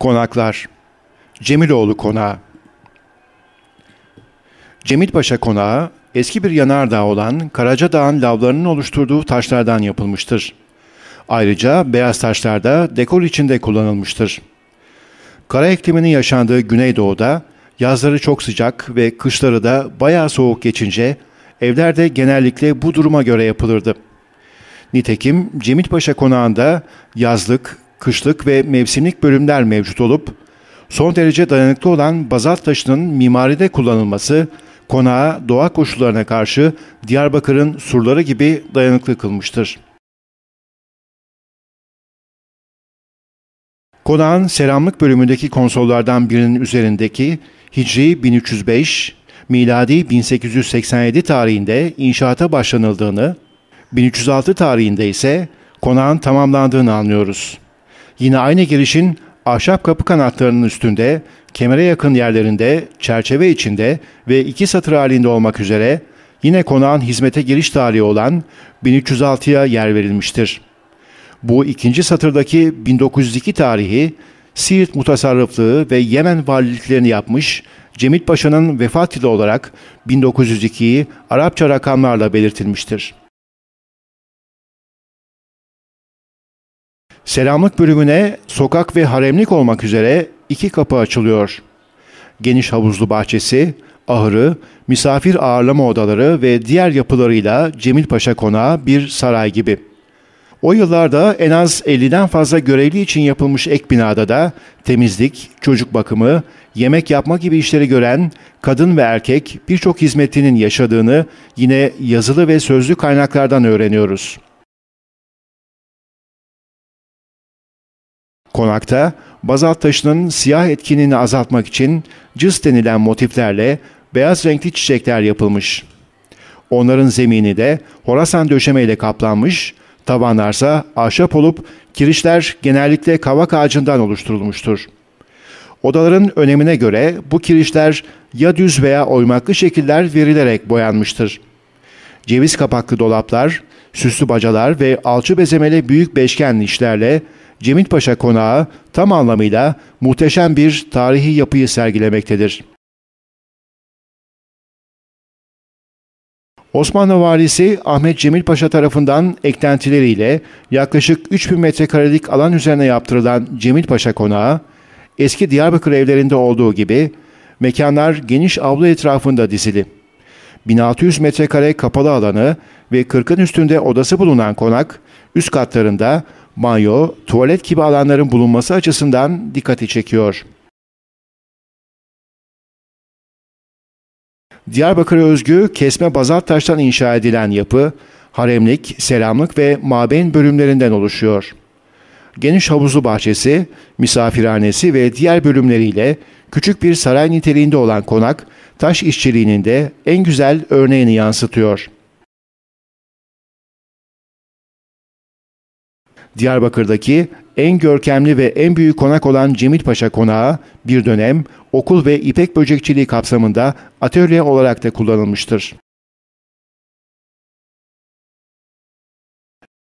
Konaklar Cemiloğlu Konağı Cemilpaşa Konağı eski bir yanardağ olan Karacadağ'ın lavlarının oluşturduğu taşlardan yapılmıştır. Ayrıca beyaz taşlar da dekor içinde kullanılmıştır. Kara ikliminin yaşandığı Güneydoğu'da yazları çok sıcak ve kışları da bayağı soğuk geçince evler de genellikle bu duruma göre yapılırdı. Nitekim Cemilpaşa konağında yazlık, kışlık ve mevsimlik bölümler mevcut olup, son derece dayanıklı olan bazalt taşının mimaride kullanılması, konağa doğa koşullarına karşı Diyarbakır'ın surları gibi dayanıklı kılmıştır. Konağın selamlık bölümündeki konsollardan birinin üzerindeki Hicri 1305, miladi 1887 tarihinde inşaata başlanıldığını, 1306 tarihinde ise konağın tamamlandığını anlıyoruz. Yine aynı girişin ahşap kapı kanatlarının üstünde, kemere yakın yerlerinde, çerçeve içinde ve iki satır halinde olmak üzere yine konağın hizmete giriş tarihi olan 1306'ya yer verilmiştir. Bu ikinci satırdaki 1902 tarihi Siirt mutasarrıflığı ve Yemen valiliklerini yapmış Cemil Paşa'nın vefat yılı olarak 1902'yi Arapça rakamlarla belirtilmiştir. Selamlık bölümüne sokak ve haremlik olmak üzere iki kapı açılıyor. Geniş havuzlu bahçesi, ahırı, misafir ağırlama odaları ve diğer yapılarıyla Cemil Paşa Konağı bir saray gibi. O yıllarda en az 50'den fazla görevli için yapılmış ek binada da temizlik, çocuk bakımı, yemek yapma gibi işleri gören kadın ve erkek birçok hizmetinin yaşadığını yine yazılı ve sözlü kaynaklardan öğreniyoruz.'' Konakta bazalt taşının siyah etkinliğini azaltmak için cız denilen motiflerle beyaz renkli çiçekler yapılmış. Onların zemini de Horasan döşeme ile kaplanmış, tavanlarsa ahşap olup kirişler genellikle kavak ağacından oluşturulmuştur. Odaların önemine göre bu kirişler ya düz veya oymaklı şekiller verilerek boyanmıştır. Ceviz kapaklı dolaplar, Süslü bacalar ve alçı bezemeli büyük beşgenli işlerle Cemilpaşa Konağı tam anlamıyla muhteşem bir tarihi yapıyı sergilemektedir. Osmanlı valisi Ahmet Cemil Paşa tarafından eklentileriyle yaklaşık 3000 metrekarelik alan üzerine yaptırılan Cemil Paşa Konağı, eski Diyarbakır evlerinde olduğu gibi mekanlar geniş avlu etrafında dizili. 1600 metrekare kapalı alanı ve 40'ın üstünde odası bulunan konak, üst katlarında banyo, tuvalet gibi alanların bulunması açısından dikkati çekiyor. Diyarbakır'a özgü kesme bazalt taştan inşa edilen yapı, haremlik, selamlık ve mabeyn bölümlerinden oluşuyor. Geniş havuzlu bahçesi, misafirhanesi ve diğer bölümleriyle küçük bir saray niteliğinde olan konak, taş işçiliğinin de en güzel örneğini yansıtıyor. Diyarbakır'daki en görkemli ve en büyük konak olan Cemil Paşa Konağı bir dönem okul ve ipek böcekçiliği kapsamında atölye olarak da kullanılmıştır.